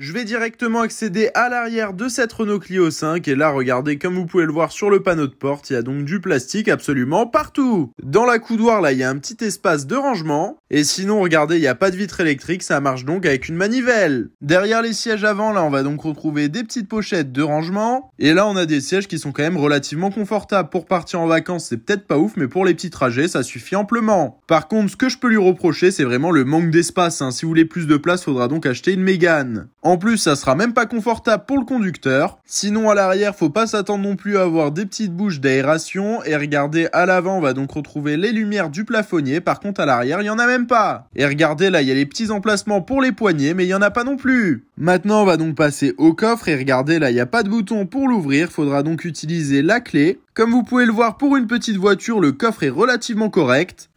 Je vais directement accéder à l'arrière de cette Renault Clio 5 et là regardez comme vous pouvez le voir sur le panneau de porte, il y a donc du plastique absolument partout. Dans la coudoir là il y a un petit espace de rangement et sinon, regardez, il n'y a pas de vitre électrique, ça marche donc avec une manivelle. Derrière les sièges avant, là, on va donc retrouver des petites pochettes de rangement. Et là, on a des sièges qui sont quand même relativement confortables. Pour partir en vacances, c'est peut-être pas ouf, mais pour les petits trajets, ça suffit amplement. Par contre, ce que je peux lui reprocher, c'est vraiment le manque d'espace. Hein. Si vous voulez plus de place, faudra donc acheter une Mégane. En plus, ça sera même pas confortable pour le conducteur. Sinon, à l'arrière, faut pas s'attendre non plus à avoir des petites bouches d'aération. Et regardez, à l'avant, on va donc retrouver les lumières du plafonnier. Par contre, à l'arrière, il y en a même pas. Et regardez là, il y a les petits emplacements pour les poignets, mais il n'y en a pas non plus. Maintenant, on va donc passer au coffre et regardez là, il n'y a pas de bouton pour l'ouvrir, faudra donc utiliser la clé. Comme vous pouvez le voir, pour une petite voiture, le coffre est relativement correct.